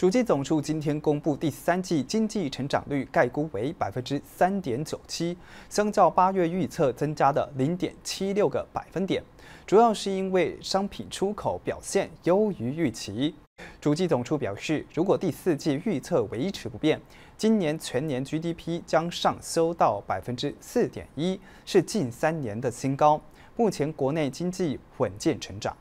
主机总数今天公布第三季经济成长率，概估为百分之三点九七，相较八月预测增加的零点七六个百分点，主要是因为商品出口表现优于预期。主机总处表示，如果第四季预测维持不变，今年全年 GDP 将上修到百分之四点一，是近三年的新高。目前国内经济稳健成长。